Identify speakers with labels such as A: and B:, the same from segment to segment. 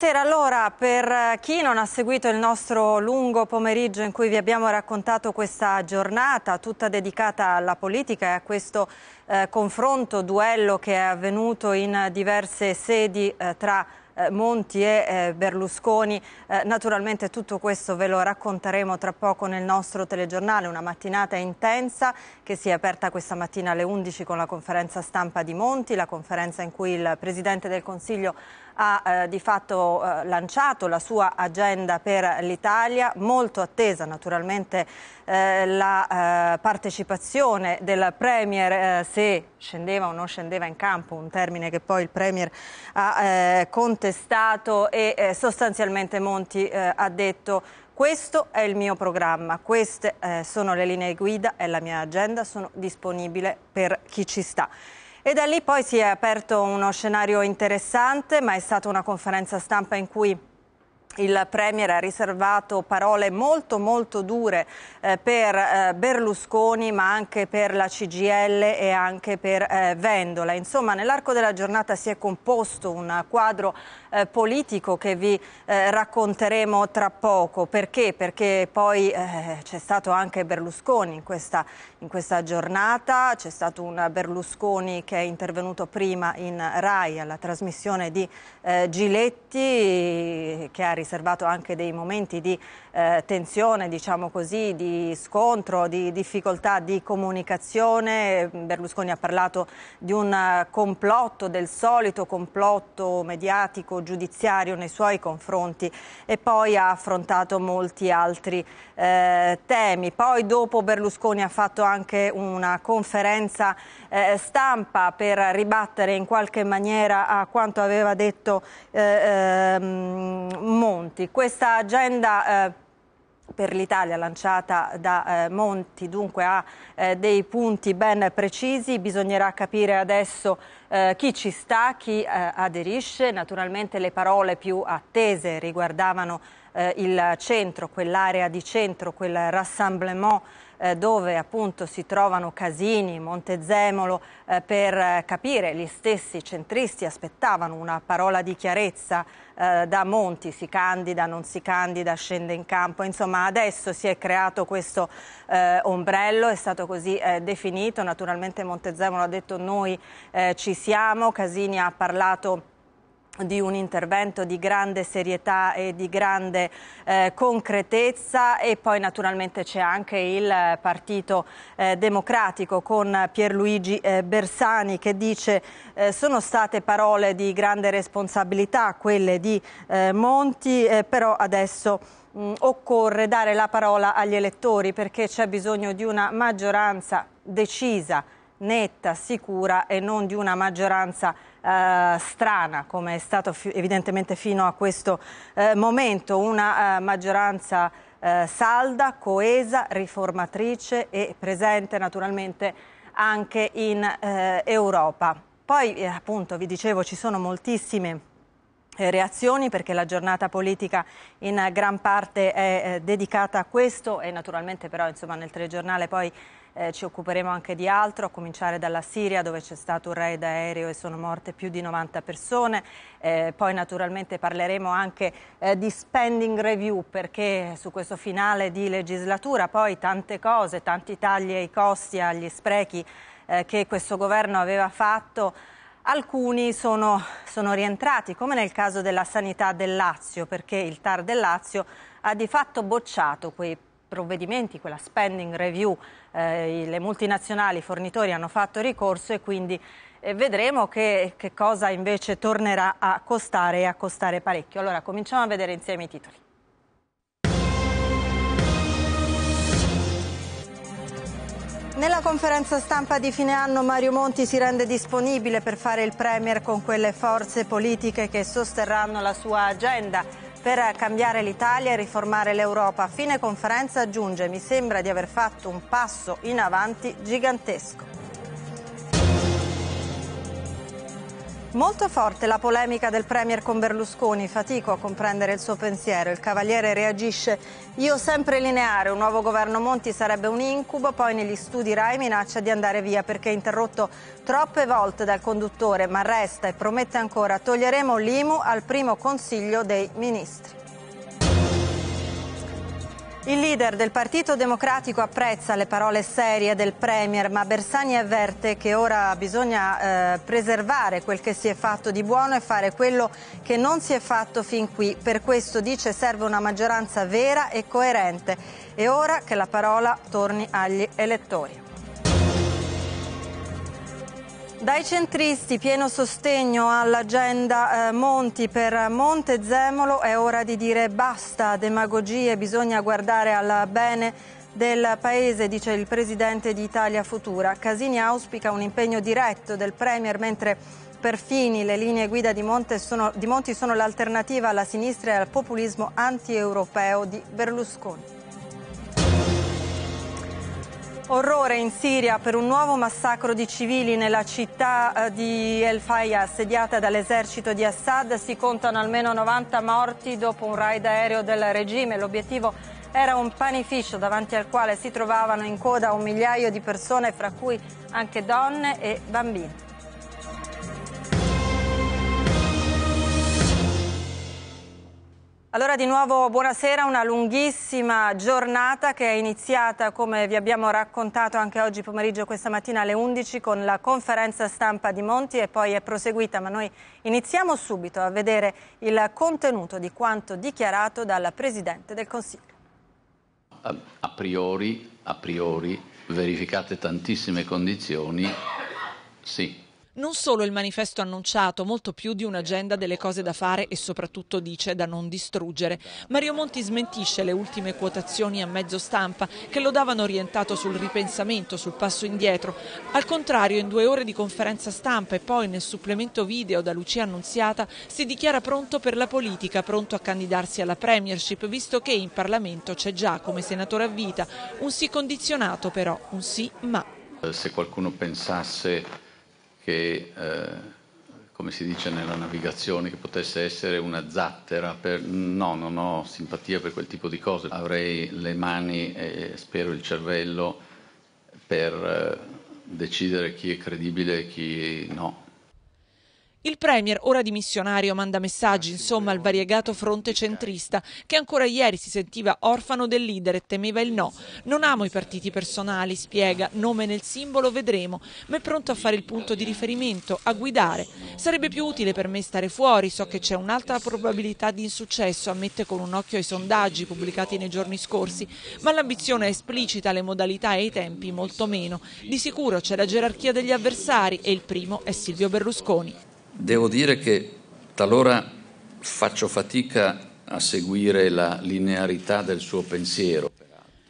A: Buonasera, allora per eh, chi non ha seguito il nostro lungo pomeriggio in cui vi abbiamo raccontato questa giornata tutta dedicata alla politica e a questo eh, confronto, duello che è avvenuto in diverse sedi eh, tra eh, Monti e eh, Berlusconi. naturalmente tutto questo ve lo racconteremo tra poco nel nostro telegiornale, una mattinata intensa che si è aperta questa mattina alle 11 con la conferenza stampa di Monti, la conferenza in cui il Presidente del Consiglio ha eh, di fatto eh, lanciato la sua agenda per l'Italia, molto attesa naturalmente eh, la eh, partecipazione del Premier eh, se scendeva o non scendeva in campo, un termine che poi il Premier ha eh, contestato e sostanzialmente Monti ha detto questo è il mio programma, queste sono le linee guida, è la mia agenda, sono disponibile per chi ci sta. E da lì poi si è aperto uno scenario interessante, ma è stata una conferenza stampa in cui il Premier ha riservato parole molto molto dure eh, per eh, Berlusconi ma anche per la CGL e anche per eh, Vendola. Insomma nell'arco della giornata si è composto un quadro eh, politico che vi eh, racconteremo tra poco. Perché? Perché poi eh, c'è stato anche Berlusconi in questa, in questa giornata, c'è stato un Berlusconi che è intervenuto prima in RAI alla trasmissione di eh, Giletti che ha riservato anche dei momenti di eh, tensione, diciamo così, di scontro, di difficoltà di comunicazione. Berlusconi ha parlato di un eh, complotto, del solito complotto mediatico giudiziario nei suoi confronti e poi ha affrontato molti altri eh, temi. Poi dopo Berlusconi ha fatto anche una conferenza eh, stampa per ribattere in qualche maniera a quanto aveva detto eh, ehm, Monti. Questa agenda eh, per l'Italia lanciata da eh, Monti dunque ha eh, dei punti ben precisi, bisognerà capire adesso eh, chi ci sta, chi eh, aderisce, naturalmente le parole più attese riguardavano eh, il centro, quell'area di centro, quel rassemblement eh, dove appunto si trovano Casini, Montezemolo per capire, gli stessi centristi aspettavano una parola di chiarezza eh, da Monti, si candida, non si candida, scende in campo, insomma adesso si è creato questo eh, ombrello, è stato così eh, definito, naturalmente Montezemolo ha detto noi eh, ci siamo, Casini ha parlato di un intervento di grande serietà e di grande eh, concretezza e poi naturalmente c'è anche il Partito eh, Democratico con Pierluigi eh, Bersani che dice eh, sono state parole di grande responsabilità quelle di eh, Monti eh, però adesso mh, occorre dare la parola agli elettori perché c'è bisogno di una maggioranza decisa, netta, sicura e non di una maggioranza eh, strana, come è stato evidentemente fino a questo eh, momento, una eh, maggioranza eh, salda, coesa, riformatrice e presente naturalmente anche in eh, Europa. Poi appunto vi dicevo ci sono moltissime reazioni perché la giornata politica in gran parte è dedicata a questo e naturalmente però insomma, nel telegiornale poi eh, ci occuperemo anche di altro, a cominciare dalla Siria dove c'è stato un raid aereo e sono morte più di 90 persone, eh, poi naturalmente parleremo anche eh, di spending review perché su questo finale di legislatura poi tante cose, tanti tagli ai costi, agli sprechi eh, che questo governo aveva fatto Alcuni sono, sono, rientrati, come nel caso della sanità del Lazio, perché il TAR del Lazio ha di fatto bocciato quei provvedimenti, quella spending review, eh, le multinazionali, i fornitori hanno fatto ricorso e quindi eh, vedremo che, che cosa invece tornerà a costare e a costare parecchio. Allora cominciamo a vedere insieme i titoli. Nella conferenza stampa di fine anno Mario Monti si rende disponibile per fare il Premier con quelle forze politiche che sosterranno la sua agenda per cambiare l'Italia e riformare l'Europa. A fine conferenza aggiunge mi sembra di aver fatto un passo in avanti gigantesco. Molto forte la polemica del Premier con Berlusconi, fatico a comprendere il suo pensiero. Il Cavaliere reagisce, io sempre lineare, un nuovo governo Monti sarebbe un incubo, poi negli studi Rai minaccia di andare via perché è interrotto troppe volte dal conduttore, ma resta e promette ancora toglieremo l'IMU al primo Consiglio dei Ministri. Il leader del Partito Democratico apprezza le parole serie del Premier, ma Bersani avverte che ora bisogna eh, preservare quel che si è fatto di buono e fare quello che non si è fatto fin qui. Per questo dice serve una maggioranza vera e coerente. È ora che la parola torni agli elettori. Dai centristi pieno sostegno all'agenda eh, Monti per Monte Zemolo è ora di dire basta demagogie, bisogna guardare al bene del Paese, dice il Presidente di Italia Futura. Casini auspica un impegno diretto del Premier mentre Perfini le linee guida di, sono, di Monti sono l'alternativa alla sinistra e al populismo anti-europeo di Berlusconi. Orrore in Siria per un nuovo massacro di civili nella città eh, di El Faya assediata dall'esercito di Assad. Si contano almeno 90 morti dopo un raid aereo del regime. L'obiettivo era un panificio davanti al quale si trovavano in coda un migliaio di persone, fra cui anche donne e bambini. Allora di nuovo buonasera, una lunghissima giornata che è iniziata come vi abbiamo raccontato anche oggi pomeriggio questa mattina alle 11 con la conferenza stampa di Monti e poi è proseguita ma noi iniziamo subito a vedere il contenuto di quanto dichiarato dal Presidente del Consiglio.
B: A priori, a priori verificate tantissime condizioni, sì,
C: non solo il manifesto annunciato, molto più di un'agenda delle cose da fare e soprattutto dice da non distruggere. Mario Monti smentisce le ultime quotazioni a mezzo stampa che lo davano orientato sul ripensamento, sul passo indietro. Al contrario, in due ore di conferenza stampa e poi nel supplemento video da Lucia Annunziata si dichiara pronto per la politica, pronto a candidarsi alla premiership, visto che in Parlamento c'è già come senatore a vita un sì condizionato però, un sì ma.
B: Se qualcuno pensasse che, eh, come si dice nella navigazione, che potesse essere una zattera. Per... No, non ho simpatia per quel tipo di cose. Avrei le mani e spero il cervello per eh, decidere chi è credibile e chi no.
C: Il Premier, ora dimissionario, manda messaggi ah, insomma al variegato fronte centrista che ancora ieri si sentiva orfano del leader e temeva il no. Non amo i partiti personali, spiega, nome nel simbolo vedremo, ma è pronto a fare il punto di riferimento, a guidare. Sarebbe più utile per me stare fuori, so che c'è un'alta probabilità di insuccesso, ammette con un occhio ai sondaggi pubblicati nei giorni scorsi, ma l'ambizione è esplicita, le modalità e i tempi molto meno. Di sicuro c'è la gerarchia degli avversari e il primo è Silvio Berlusconi.
B: Devo dire che talora faccio fatica a seguire la linearità del suo pensiero.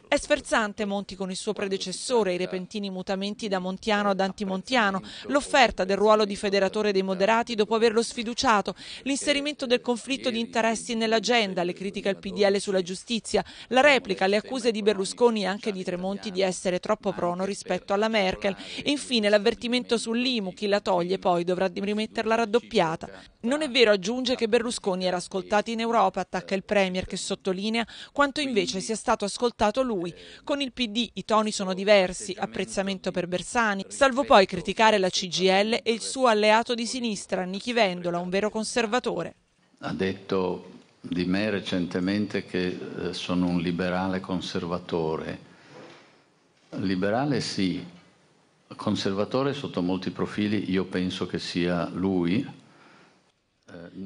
C: È sferzante Monti con il suo predecessore, i repentini mutamenti da Montiano ad Antimontiano, l'offerta del ruolo di federatore dei moderati dopo averlo sfiduciato, l'inserimento del conflitto di interessi nell'agenda, le critiche al PDL sulla giustizia, la replica alle accuse di Berlusconi e anche di Tremonti di essere troppo prono rispetto alla Merkel e infine l'avvertimento sull'IMU, chi la toglie poi dovrà rimetterla raddoppiata. Non è vero, aggiunge, che Berlusconi era ascoltato in Europa, attacca il Premier che sottolinea quanto invece sia stato ascoltato lui lui. Con il PD i toni sono diversi, apprezzamento per Bersani, salvo poi criticare la CGL e il suo alleato di sinistra, Nichi Vendola, un vero conservatore.
B: Ha detto di me recentemente che eh, sono un liberale conservatore. Liberale sì, conservatore sotto molti profili io penso che sia lui,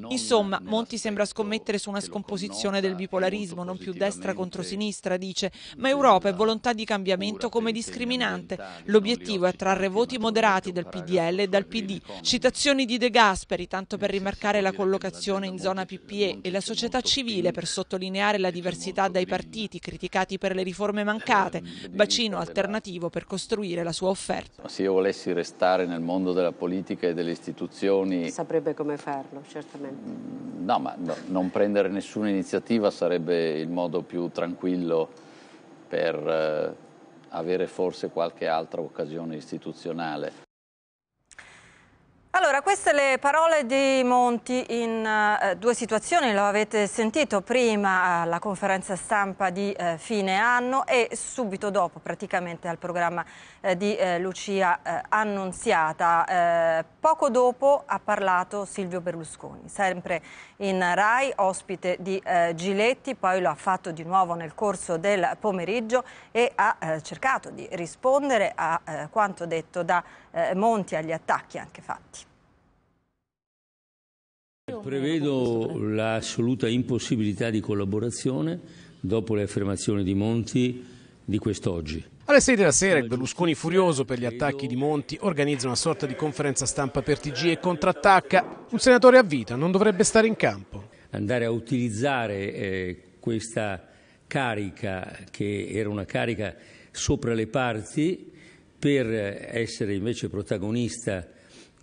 C: Insomma, Monti sembra scommettere su una scomposizione del bipolarismo, non più destra contro sinistra, dice, ma Europa è volontà di cambiamento come discriminante. L'obiettivo è attrarre voti moderati dal PDL e dal PD. Citazioni di De Gasperi, tanto per rimarcare la collocazione in zona PPE, e la società civile per sottolineare la diversità dai partiti criticati per le riforme mancate, ehm, bacino alternativo per costruire la sua offerta.
B: Se io volessi restare nel mondo della politica e delle istituzioni...
A: Saprebbe come farlo
D: certamente.
B: Mm, no, ma no, non prendere nessuna iniziativa sarebbe il modo più tranquillo per eh, avere forse qualche altra occasione istituzionale.
A: Allora, queste le parole di Monti in eh, due situazioni, lo avete sentito prima alla conferenza stampa di eh, fine anno e subito dopo praticamente al programma eh, di eh, Lucia eh, Annunziata. Eh, poco dopo ha parlato Silvio Berlusconi, sempre in RAI, ospite di Giletti, poi lo ha fatto di nuovo nel corso del pomeriggio e ha cercato di rispondere a quanto detto da eh, Monti agli attacchi anche fatti.
E: Prevedo l'assoluta impossibilità di collaborazione dopo le affermazioni di Monti di quest'oggi.
F: Alle 6 della sera Berlusconi furioso per gli attacchi di Monti organizza una sorta di conferenza stampa per TG e contrattacca. Un senatore a vita non dovrebbe stare in campo. Andare a
E: utilizzare eh, questa carica che era una carica sopra le parti per essere invece protagonista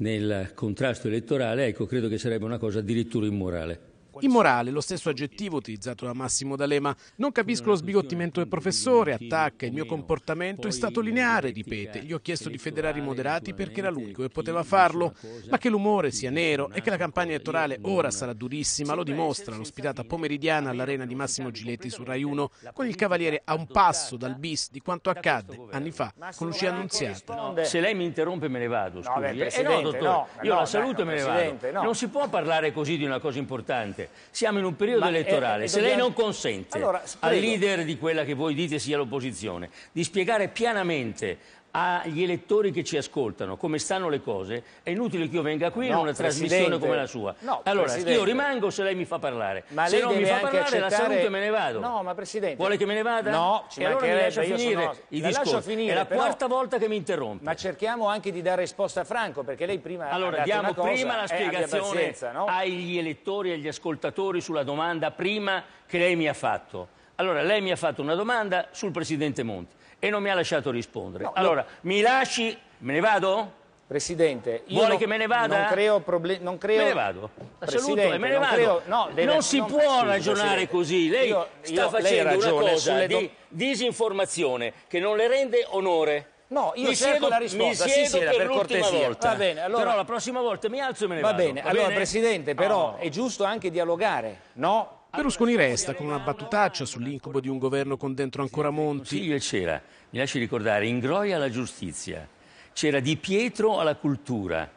F: nel contrasto elettorale, ecco, credo che sarebbe una cosa addirittura immorale. Immorale, lo stesso aggettivo utilizzato da Massimo D'Alema. Non capisco lo sbigottimento del professore, attacca, il mio comportamento è stato lineare, ripete. Gli ho chiesto di federare i moderati perché era l'unico che poteva farlo, ma che l'umore sia nero e che la campagna elettorale ora sarà durissima lo dimostra l'ospitata pomeridiana all'arena di Massimo Giletti su Rai 1 con il cavaliere a un passo dal bis di quanto accadde anni fa con Lucia Annunziata. Se lei mi interrompe me ne vado, scusi. Eh. eh no,
E: dottore, io la saluto e me ne vado. Non si può parlare così di una cosa importante. Siamo in un periodo Ma eh, elettorale. È, eh, è, Se dobbiamo... lei non consente allora, al leader di quella che voi dite sia l'opposizione di spiegare pianamente agli elettori che ci ascoltano come stanno le cose, è inutile che io venga qui no, in una Presidente. trasmissione come la sua. No, allora, Presidente. io rimango se lei mi fa parlare. Ma se non mi fa parlare, accettare... la saluto e me ne vado. No, ma Presidente... Vuole che me ne vada? No, ci e allora mi lascia finire sono... i la discorsi. Finire, è la però... quarta volta che mi interrompe. Ma cerchiamo anche di dare risposta a Franco, perché lei prima Allora, diamo prima la eh, spiegazione no? agli elettori e agli ascoltatori sulla domanda prima che lei mi ha fatto. Allora, lei mi ha fatto una domanda sul Presidente Monti e non mi ha lasciato rispondere. No, allora, no. mi lasci, me ne vado? Presidente, io Vuole non, che me ne vada? Non creo
G: problemi. Non creo... Me ne vado. Saluto e me ne vado. Creo, no, deve, non si non può facile, ragionare Presidente. così. Lei io, sta io, facendo lei una cosa di
E: disinformazione che non le rende onore. No, io mi cerco siedo, la risposta. Mi siedo sì, per, per cortesia. Volta. Va bene, allora... Però la prossima volta mi alzo e me ne va vado. Va bene, allora Presidente, però oh. è
F: giusto anche dialogare, no? Berlusconi resta con una battutaccia sull'incubo di un governo con dentro ancora Monti. Sì, c'era,
E: mi lasci ricordare, Ingroia alla giustizia, c'era Di Pietro alla cultura,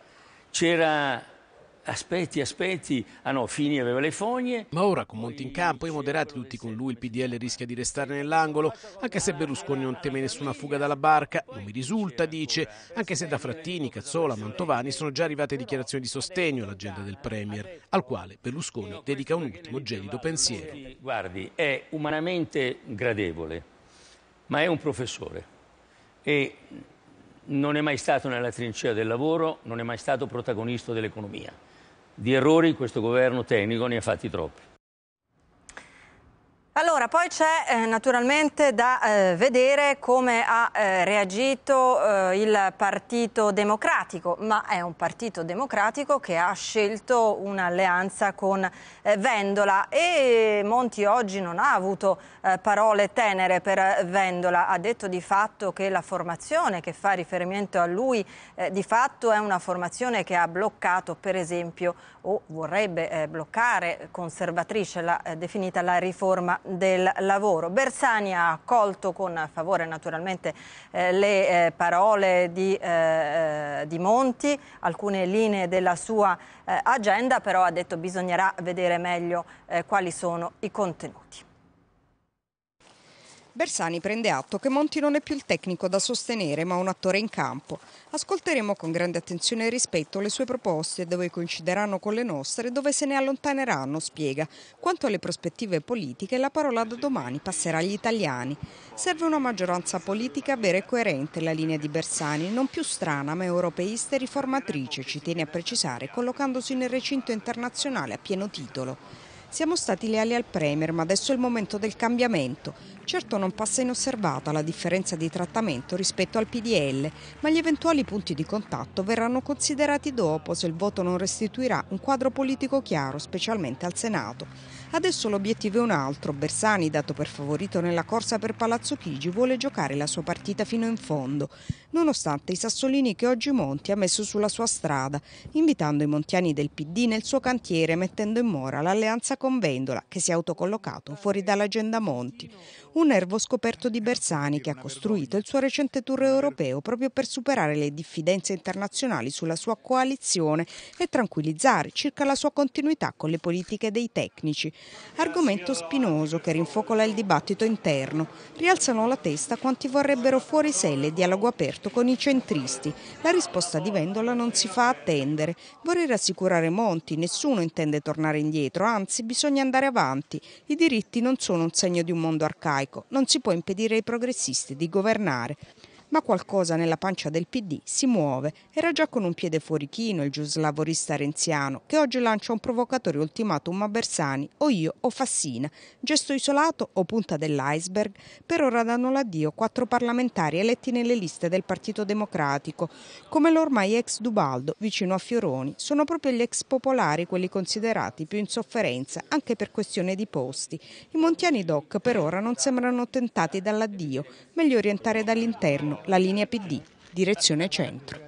F: c'era aspetti, aspetti. Ah no, Fini aveva le fogne. Ma ora con Monti Montincampo e i moderati tutti con lui il PDL rischia di restare nell'angolo, anche se Berlusconi non teme nessuna fuga dalla barca, non mi risulta, dice, anche se da Frattini, Cazzola, Mantovani sono già arrivate dichiarazioni di sostegno all'agenda del Premier, al quale Berlusconi dedica un ultimo gelido pensiero.
E: Guardi, è umanamente gradevole, ma è un professore e non è mai stato nella trincea del lavoro, non è mai stato protagonista dell'economia di errori questo governo tecnico ne ha fatti troppi.
A: Allora, poi c'è eh, naturalmente da eh, vedere come ha eh, reagito eh, il Partito Democratico, ma è un Partito Democratico che ha scelto un'alleanza con eh, Vendola e Monti oggi non ha avuto eh, parole tenere per Vendola, ha detto di fatto che la formazione che fa riferimento a lui di fatto è una formazione che ha bloccato per esempio o vorrebbe eh, bloccare, conservatrice l'ha eh, definita la riforma del lavoro. Bersani ha accolto con favore naturalmente eh, le eh, parole di, eh, eh, di, Monti, alcune linee della sua agenda, però ha detto che bisognerà vedere meglio quali sono i contenuti.
H: Bersani prende atto che Monti non è più il tecnico da sostenere ma un attore in campo. Ascolteremo con grande attenzione e rispetto le sue proposte dove coincideranno con le nostre e dove se ne allontaneranno, spiega. Quanto alle prospettive politiche la parola da domani passerà agli italiani. Serve una maggioranza politica vera e coerente la linea di Bersani, non più strana ma europeista e riformatrice, ci tiene a precisare collocandosi nel recinto internazionale a pieno titolo. Siamo stati leali al Premier, ma adesso è il momento del cambiamento. Certo non passa inosservata la differenza di trattamento rispetto al PDL, ma gli eventuali punti di contatto verranno considerati dopo se il voto non restituirà un quadro politico chiaro, specialmente al Senato. Adesso l'obiettivo è un altro. Bersani, dato per favorito nella corsa per Palazzo Chigi, vuole giocare la sua partita fino in fondo, nonostante i sassolini che oggi Monti ha messo sulla sua strada, invitando i montiani del PD nel suo cantiere mettendo in mora l'alleanza con Vendola, che si è autocollocato fuori dall'agenda Monti un nervo scoperto di Bersani che ha costruito il suo recente tour europeo proprio per superare le diffidenze internazionali sulla sua coalizione e tranquillizzare circa la sua continuità con le politiche dei tecnici. Argomento spinoso che rinfocola il dibattito interno. Rialzano la testa quanti vorrebbero fuori selle e dialogo aperto con i centristi. La risposta di Vendola non si fa attendere. Vorrei rassicurare Monti, nessuno intende tornare indietro, anzi bisogna andare avanti. I diritti non sono un segno di un mondo arcaico laico non si può impedire ai progressisti di governare ma qualcosa nella pancia del PD si muove. Era già con un piede fuori Chino, il giuslavorista renziano, che oggi lancia un provocatorio ultimatum a Bersani, o io o Fassina, gesto isolato o punta dell'iceberg, per ora danno l'addio quattro parlamentari eletti nelle liste del Partito Democratico, come l'ormai ex Dubaldo, vicino a Fioroni, sono proprio gli ex popolari quelli considerati più in sofferenza, anche per questione di posti. I montiani doc per ora non sembrano tentati dall'addio, meglio orientare dall'interno la linea PD, direzione centro.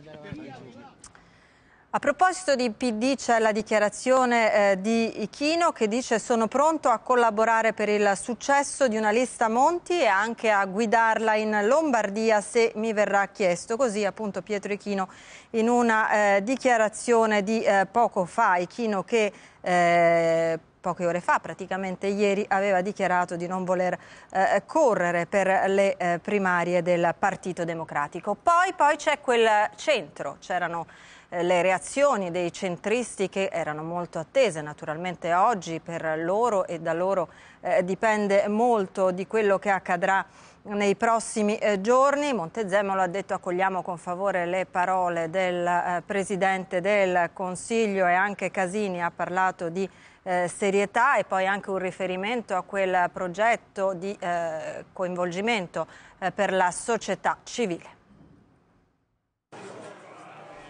A: A proposito di PD c'è la dichiarazione eh, di Ichino che dice sono pronto a collaborare per il successo di una lista Monti e anche a guidarla in Lombardia se mi verrà chiesto. Così appunto Pietro Ichino in una eh, dichiarazione di eh, poco fa, Ichino che eh, poche ore fa, praticamente ieri, aveva dichiarato di non voler eh, correre per le eh, primarie del Partito Democratico. Poi, poi c'è quel centro, c'erano eh, le reazioni dei centristi che erano molto attese naturalmente oggi per loro e da loro eh, dipende molto di quello che accadrà nei prossimi eh, giorni. Montezemolo ha detto accogliamo con favore le parole del eh, Presidente del Consiglio e anche Casini ha parlato di eh, serietà e poi anche un riferimento a quel progetto di eh, coinvolgimento eh, per la
I: società civile.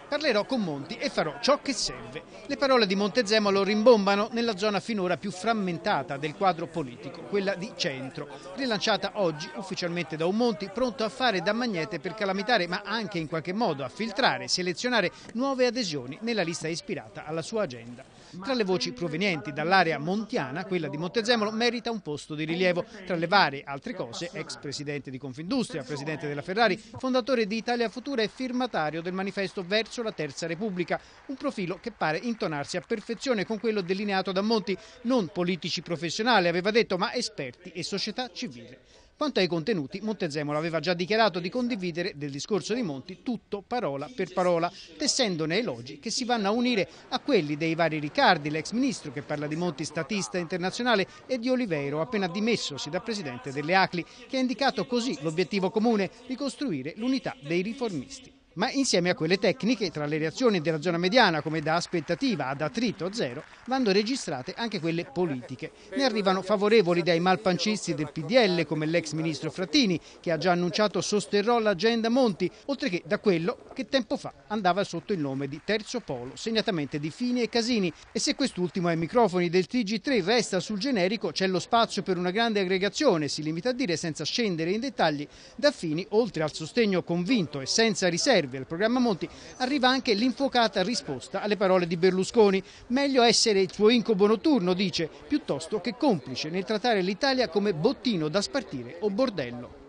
I: Parlerò con Monti e farò ciò che serve. Le parole di Montezemolo rimbombano nella zona finora più frammentata del quadro politico, quella di centro, rilanciata oggi ufficialmente da un Monti pronto a fare da magnete per calamitare, ma anche in qualche modo a filtrare, selezionare nuove adesioni nella lista ispirata alla sua agenda. Tra le voci provenienti dall'area montiana, quella di Montezemolo merita un posto di rilievo. Tra le varie altre cose, ex presidente di Confindustria, presidente della Ferrari, fondatore di Italia Futura e firmatario del manifesto Verso la Terza Repubblica, un profilo che pare intonarsi a perfezione con quello delineato da Monti, non politici professionali, aveva detto, ma esperti e società civile. Quanto ai contenuti, Montezemolo aveva già dichiarato di condividere del discorso di Monti tutto parola per parola, tessendone elogi che si vanno a unire a quelli dei vari Riccardi, l'ex ministro che parla di Monti statista internazionale e di Oliveiro, appena dimessosi da presidente delle ACLI, che ha indicato così l'obiettivo comune, di costruire l'unità dei riformisti ma insieme a quelle tecniche tra le reazioni della zona mediana come da aspettativa ad attrito zero vanno registrate anche quelle politiche. Ne arrivano favorevoli dai malpancisti del PDL come l'ex ministro Frattini che ha già annunciato sosterrò l'agenda Monti, oltre che da quello che tempo fa andava sotto il nome di Terzo Polo, segnatamente di Fini e Casini e se quest'ultimo ai microfoni del TG3 resta sul generico c'è lo spazio per una grande aggregazione, si limita a dire senza scendere in dettagli, da Fini oltre al sostegno convinto e senza riserve scrive il programma Monti, arriva anche l'infocata risposta alle parole di Berlusconi. Meglio essere il suo incubo notturno, dice, piuttosto che complice nel trattare l'Italia come bottino da spartire o bordello.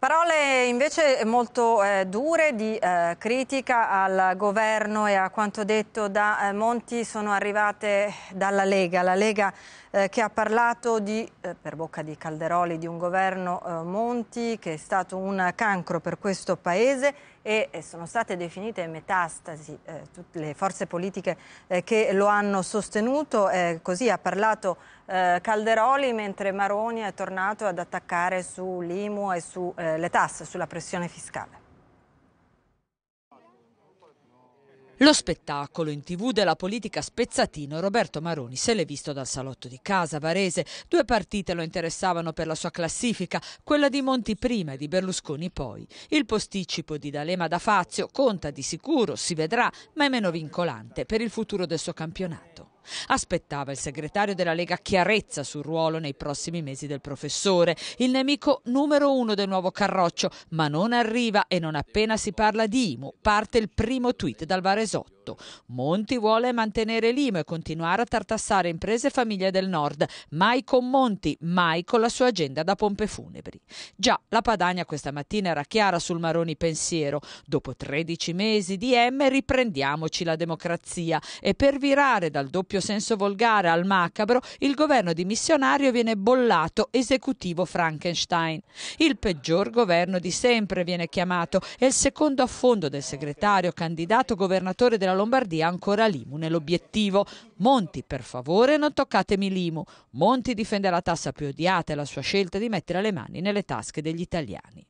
A: Parole invece molto eh, dure di eh, critica al governo e a quanto detto da eh, Monti sono arrivate dalla Lega. La Lega eh, che ha parlato di, eh, per bocca di Calderoli di un governo eh, Monti che è stato un cancro per questo Paese e sono state definite metastasi eh, tutte le forze politiche eh, che lo hanno sostenuto. Eh, così ha parlato eh, Calderoli mentre Maroni è tornato ad attaccare sull'IMU e sulle eh, tasse, sulla pressione fiscale.
J: Lo spettacolo in tv della politica spezzatino Roberto Maroni se l'è visto dal salotto di casa Varese. Due partite lo interessavano per la sua classifica, quella di Monti prima e di Berlusconi poi. Il posticipo di D'Alema da Fazio conta di sicuro, si vedrà, ma è meno vincolante per il futuro del suo campionato. Aspettava il segretario della Lega chiarezza sul ruolo nei prossimi mesi del professore, il nemico numero uno del nuovo Carroccio, ma non arriva e non appena si parla di IMU parte il primo tweet dal Varesotto tutto. Monti vuole mantenere l'IMU e continuare a tartassare imprese e famiglie del nord, mai con Monti, mai con la sua agenda da pompe funebri. Già, la Padania questa mattina era chiara sul Maroni pensiero. Dopo 13 mesi di M riprendiamoci la democrazia e per virare dal doppio senso volgare al macabro, il governo dimissionario viene bollato esecutivo Frankenstein. Il peggior governo di sempre viene chiamato e il secondo affondo del segretario candidato governatore della la Lombardia ancora l'IMU nell'obiettivo. Monti, per favore, non toccatemi l'IMU. Monti difende la tassa più odiata e la sua scelta di mettere le mani nelle tasche degli italiani.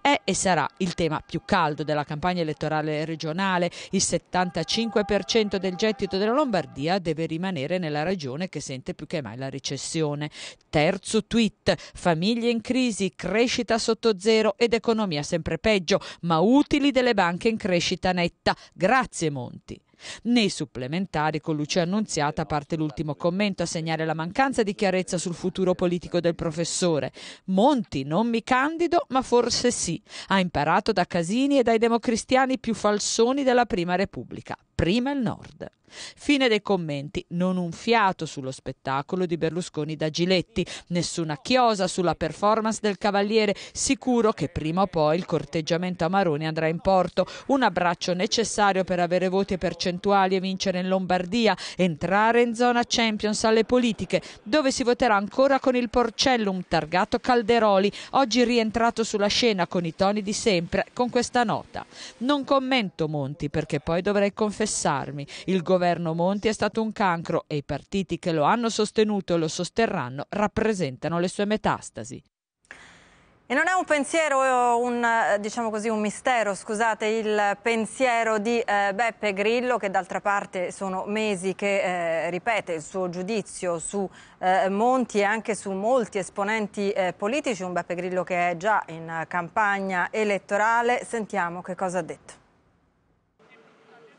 J: È e sarà il tema più caldo della campagna elettorale regionale. Il 75% del gettito della Lombardia deve rimanere nella regione che sente più che mai la recessione. Terzo tweet, famiglie in crisi, crescita sotto zero ed economia sempre peggio, ma utili delle banche in crescita netta. Grazie Monti. Nei supplementari con Lucia Annunziata parte l'ultimo commento a segnare la mancanza di chiarezza sul futuro politico del professore. Monti non mi candido, ma forse sì. Ha imparato da Casini e dai democristiani più falsoni della Prima Repubblica prima il nord. Fine dei commenti, non un fiato sullo spettacolo di Berlusconi da Giletti, nessuna chiosa sulla performance del Cavaliere, sicuro che prima o poi il corteggiamento a Maroni andrà in porto, un abbraccio necessario per avere voti percentuali e vincere in Lombardia, entrare in zona Champions alle politiche, dove si voterà ancora con il Porcellum targato Calderoli, oggi rientrato sulla scena con i toni di sempre, con questa nota. Non commento Monti perché poi dovrei confessare interessarmi. Il governo Monti è stato un cancro e i partiti che lo hanno sostenuto e lo sosterranno rappresentano le sue metastasi.
A: E non è un pensiero, un, diciamo così, un mistero, scusate, il pensiero di eh, Beppe Grillo, che d'altra parte sono mesi che eh, ripete il suo giudizio su eh, Monti e anche su molti esponenti eh, politici, un Beppe Grillo che è già in
D: campagna elettorale. Sentiamo che cosa ha detto.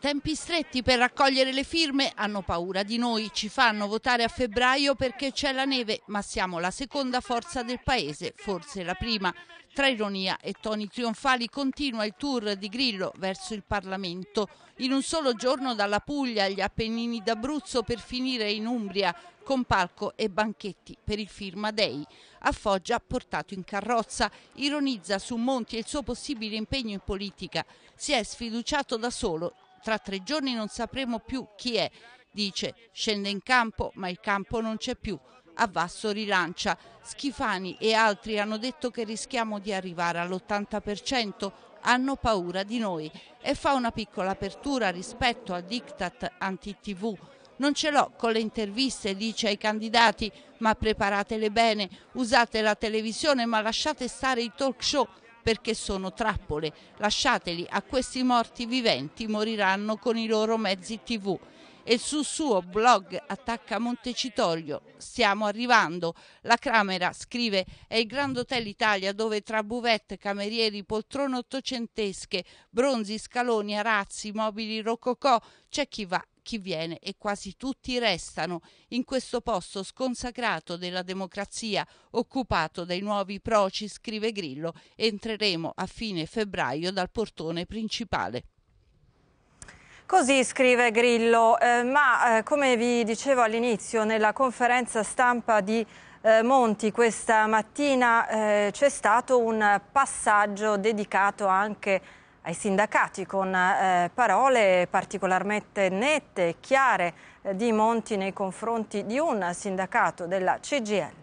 D: Tempi stretti per raccogliere le firme, hanno paura di noi, ci fanno votare a febbraio perché c'è la neve, ma siamo la seconda forza del paese, forse la prima. Tra ironia e toni trionfali continua il tour di Grillo verso il Parlamento. In un solo giorno dalla Puglia agli Appennini d'Abruzzo per finire in Umbria, con palco e banchetti per il firma Dei. A Foggia portato in carrozza, ironizza su Monti e il suo possibile impegno in politica. Si è sfiduciato da solo tra tre giorni non sapremo più chi è. Dice, scende in campo, ma il campo non c'è più. Avasso rilancia. Schifani e altri hanno detto che rischiamo di arrivare all'80%, hanno paura di noi e fa una piccola apertura rispetto al diktat anti-TV. Non ce l'ho con le interviste, dice ai candidati, ma preparatele bene, usate la televisione ma lasciate stare i talk show perché sono trappole. Lasciateli a questi morti viventi, moriranno con i loro mezzi tv. E sul suo blog attacca Montecitorio. Stiamo arrivando. La Camera scrive: È il Grand Hotel Italia dove tra buvette, camerieri, poltrone ottocentesche, bronzi, scaloni, arazzi, mobili rococò c'è chi va chi viene e quasi tutti restano in questo posto sconsacrato della democrazia occupato dai nuovi proci, scrive Grillo, entreremo a fine febbraio dal portone principale.
A: Così scrive Grillo, eh, ma eh, come vi dicevo all'inizio, nella conferenza stampa di eh, Monti questa mattina eh, c'è stato un passaggio dedicato anche a ai sindacati con eh, parole particolarmente nette e chiare eh, di Monti nei confronti di un sindacato della CGL.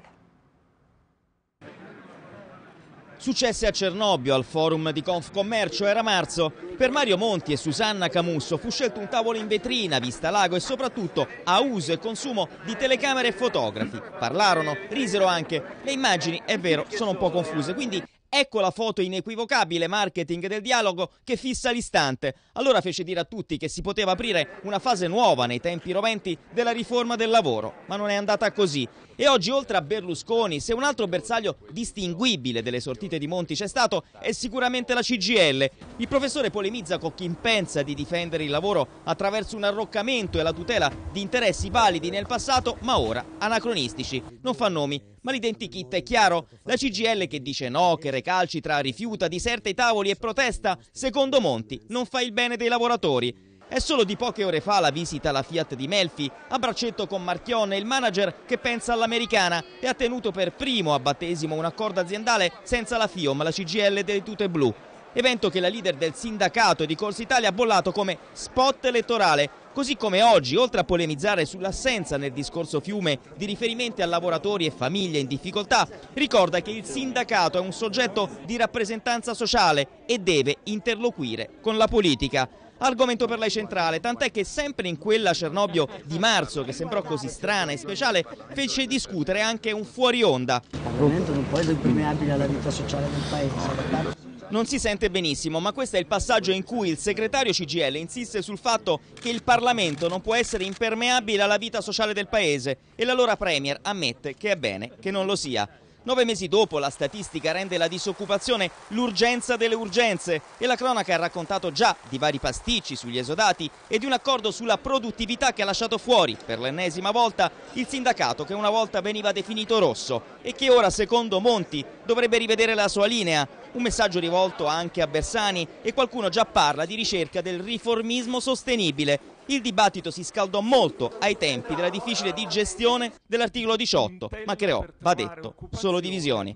G: Successe a Cernobbio al forum di Confcommercio era marzo. Per Mario Monti e Susanna Camusso fu scelto un tavolo in vetrina, vista lago e soprattutto a uso e consumo di telecamere e fotografi. Parlarono, risero anche. Le immagini, è vero, sono un po' confuse, quindi Ecco la foto inequivocabile marketing del dialogo che fissa l'istante. Allora fece dire a tutti che si poteva aprire una fase nuova nei tempi roventi della riforma del lavoro, ma non è andata così. E oggi oltre a Berlusconi, se un altro bersaglio distinguibile delle sortite di Monti c'è stato, è sicuramente la CGL. Il professore polemizza con chi pensa di difendere il lavoro attraverso un arroccamento e la tutela di interessi validi nel passato, ma ora anacronistici. Non fa nomi, ma l'identikit è chiaro. La CGL che dice no, che recalcitra, rifiuta, diserta i tavoli e protesta, secondo Monti, non fa il bene dei lavoratori. È solo di poche ore fa la visita alla Fiat di Melfi, a braccetto con Marchionne, il manager che pensa all'americana e ha tenuto per primo a battesimo un accordo aziendale senza la FIOM, la CGL delle tute blu. Evento che la leader del sindacato di Corsa Italia ha bollato come spot elettorale, così come oggi, oltre a polemizzare sull'assenza nel discorso fiume di riferimenti a lavoratori e famiglie in difficoltà, ricorda che il sindacato è un soggetto di rappresentanza sociale e deve interloquire con la politica argomento per lei centrale, tant'è che sempre in quella Cernobbio di marzo, che sembrò così strana e speciale, fece discutere anche un fuori onda. L'argomento non può essere impermeabile alla vita sociale del paese. Non si sente benissimo, ma questo è il passaggio in cui il segretario CGL insiste sul fatto che il Parlamento non può essere impermeabile alla vita sociale del Paese e l'allora Premier ammette che è bene che non lo sia. Nove mesi dopo la statistica rende la disoccupazione l'urgenza delle urgenze e la cronaca ha raccontato già di vari pasticci sugli esodati e di un accordo sulla produttività che ha lasciato fuori per l'ennesima volta il sindacato che una volta veniva definito rosso e che ora secondo Monti dovrebbe rivedere la sua linea. Un messaggio rivolto anche a Bersani e qualcuno già parla di ricerca del riformismo sostenibile il dibattito si scaldò molto ai tempi della difficile digestione dell'articolo 18, ma creò, va detto, solo divisioni.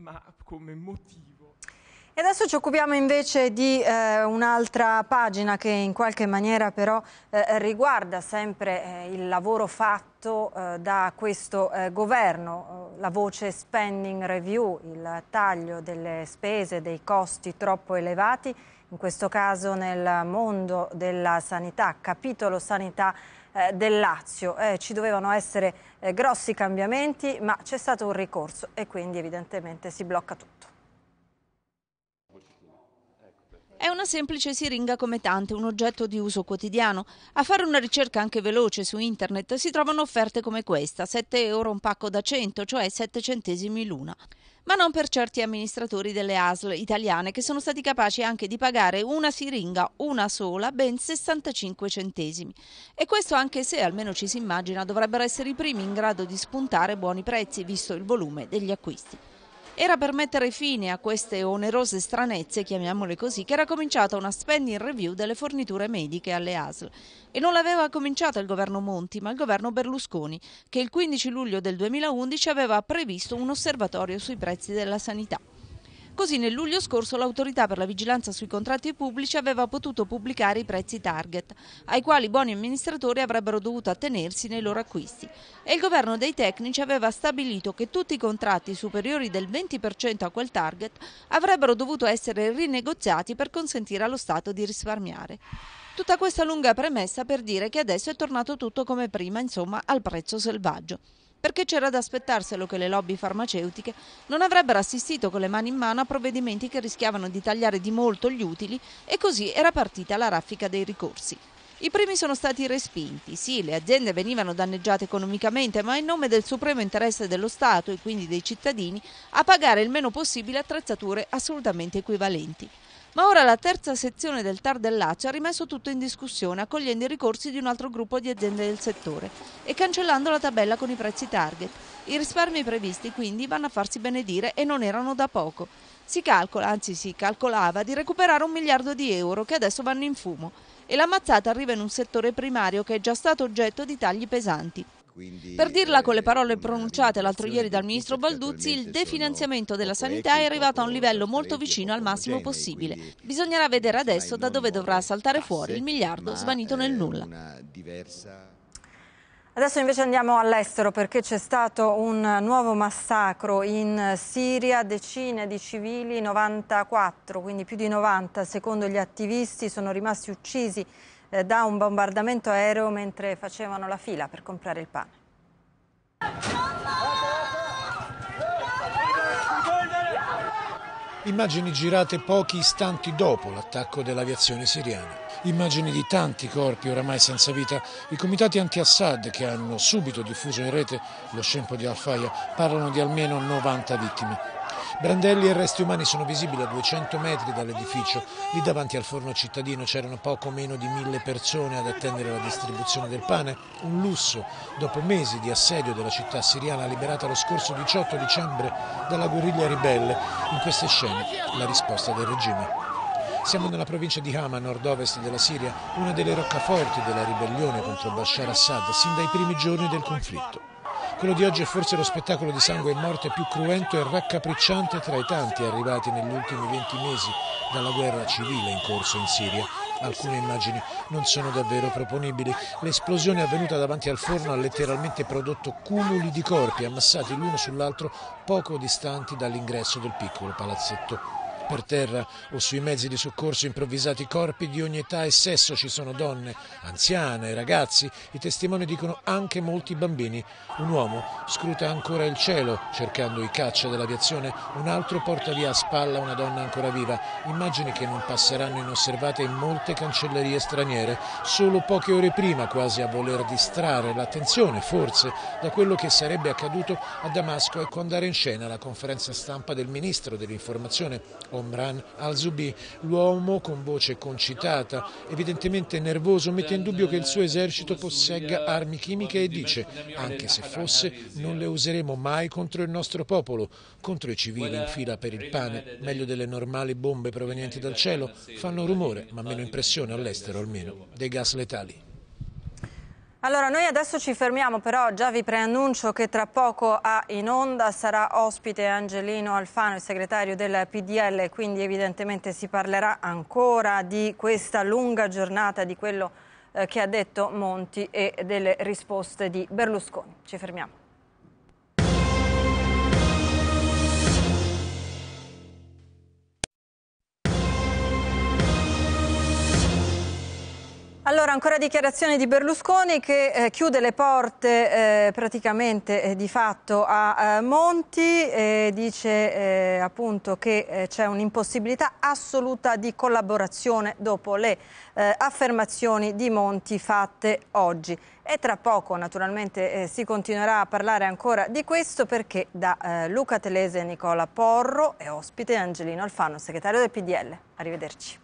A: E adesso ci occupiamo invece di eh, un'altra pagina che in qualche maniera però eh, riguarda sempre eh, il lavoro fatto eh, da questo eh, governo, la voce spending review, il taglio delle spese, dei costi troppo elevati in questo caso nel mondo della sanità, capitolo sanità eh, del Lazio. Eh, ci dovevano essere eh, grossi cambiamenti, ma c'è stato un ricorso e quindi evidentemente si blocca tutto.
K: È una semplice siringa come tante, un oggetto di uso quotidiano. A fare una ricerca anche veloce su internet si trovano offerte come questa, 7 euro un pacco da 100, cioè 7 centesimi l'una. Ma non per certi amministratori delle ASL italiane che sono stati capaci anche di pagare una siringa, una sola, ben 65 centesimi. E questo anche se, almeno ci si immagina, dovrebbero essere i primi in grado di spuntare buoni prezzi, visto il volume degli acquisti era per mettere fine a queste onerose stranezze, chiamiamole così, che era cominciata una spending review delle forniture mediche alle ASL. E non l'aveva cominciata il governo Monti, ma il governo Berlusconi, che il 15 luglio del 2011 aveva previsto un osservatorio sui prezzi della sanità. Così nel luglio scorso l'autorità per la vigilanza sui contratti pubblici aveva potuto pubblicare i prezzi target, ai quali i buoni amministratori avrebbero dovuto attenersi nei loro acquisti. E il governo dei tecnici aveva stabilito che tutti i contratti superiori del 20% a quel target avrebbero dovuto essere rinegoziati per consentire allo Stato di risparmiare. Tutta questa lunga premessa per dire che adesso è tornato tutto come prima, insomma, al prezzo selvaggio perché c'era da aspettarselo che le lobby farmaceutiche non avrebbero assistito con le mani in mano a provvedimenti che rischiavano di tagliare di molto gli utili e così era partita la raffica dei ricorsi. I primi sono stati respinti, sì, le aziende venivano danneggiate economicamente, ma in nome del supremo interesse dello Stato e quindi dei cittadini a pagare il meno possibile attrezzature assolutamente equivalenti. Ma ora la terza sezione del TAR dell'ACE ha rimesso tutto in discussione accogliendo i ricorsi di un altro gruppo di aziende del settore e cancellando la tabella con i prezzi target. I risparmi previsti quindi vanno a farsi benedire e non erano da poco. Si calcola, anzi si calcolava, di recuperare un miliardo di euro che adesso vanno in fumo e l'ammazzata arriva in un settore primario che è già stato oggetto di tagli pesanti. Per dirla eh, con le parole pronunciate l'altro ieri dal ministro certo Balduzzi, il definanziamento della sanità è arrivato a un livello molto vicino al massimo possibile. Bisognerà vedere adesso da dove dovrà saltare fuori il miliardo svanito nel eh, nulla. Adesso invece andiamo all'estero perché c'è stato
A: un nuovo massacro in Siria, decine di civili, 94, quindi più di 90 secondo gli attivisti, sono rimasti uccisi eh, da un bombardamento aereo mentre facevano la fila per comprare il pane.
L: Immagini girate pochi istanti dopo l'attacco dell'aviazione siriana. Immagini di tanti corpi oramai senza vita. I comitati anti-Assad, che hanno subito diffuso in rete lo scempo di Al-Faya, parlano di almeno 90 vittime. Brandelli e resti umani sono visibili a 200 metri dall'edificio. Lì davanti al forno cittadino c'erano poco meno di mille persone ad attendere la distribuzione del pane. Un lusso dopo mesi di assedio della città siriana liberata lo scorso 18 dicembre dalla guerriglia ribelle. In queste scene la risposta del regime. Siamo nella provincia di Hama, nord-ovest della Siria, una delle roccaforti della ribellione contro Bashar Assad sin dai primi giorni del conflitto. Quello di oggi è forse lo spettacolo di sangue e morte più cruento e raccapricciante tra i tanti arrivati negli ultimi 20 mesi dalla guerra civile in corso in Siria. Alcune immagini non sono davvero proponibili. L'esplosione avvenuta davanti al forno ha letteralmente prodotto cumuli di corpi ammassati l'uno sull'altro poco distanti dall'ingresso del piccolo palazzetto. Per terra o sui mezzi di soccorso improvvisati corpi di ogni età e sesso ci sono donne, anziane, ragazzi, i testimoni dicono anche molti bambini. Un uomo scruta ancora il cielo cercando i caccia dell'aviazione, un altro porta via a spalla una donna ancora viva, immagini che non passeranno inosservate in molte cancellerie straniere, solo poche ore prima quasi a voler distrarre l'attenzione forse da quello che sarebbe accaduto a Damasco ecco andare in scena la conferenza stampa del ministro dell'informazione Omran al-Zubi, l'uomo con voce concitata, evidentemente nervoso, mette in dubbio che il suo esercito possegga armi chimiche e dice anche se fosse non le useremo mai contro il nostro popolo, contro i civili in fila per il pane, meglio delle normali bombe provenienti dal cielo, fanno rumore ma meno impressione all'estero almeno, dei gas letali.
A: Allora, noi adesso ci fermiamo, però già vi preannuncio che tra poco a In Onda sarà ospite Angelino Alfano, il segretario del PDL, quindi evidentemente si parlerà ancora di questa lunga giornata, di quello eh, che ha detto Monti e delle risposte di Berlusconi. Ci fermiamo. Allora, ancora dichiarazione di Berlusconi che eh, chiude le porte eh, praticamente eh, di fatto a eh, Monti, e dice eh, appunto che eh, c'è un'impossibilità assoluta di collaborazione dopo le affermazioni di Monti fatte oggi. E tra poco naturalmente si continuerà a parlare ancora di questo perché da Luca Telese e Nicola Porro è ospite Angelino Alfano, segretario del PDL. Arrivederci.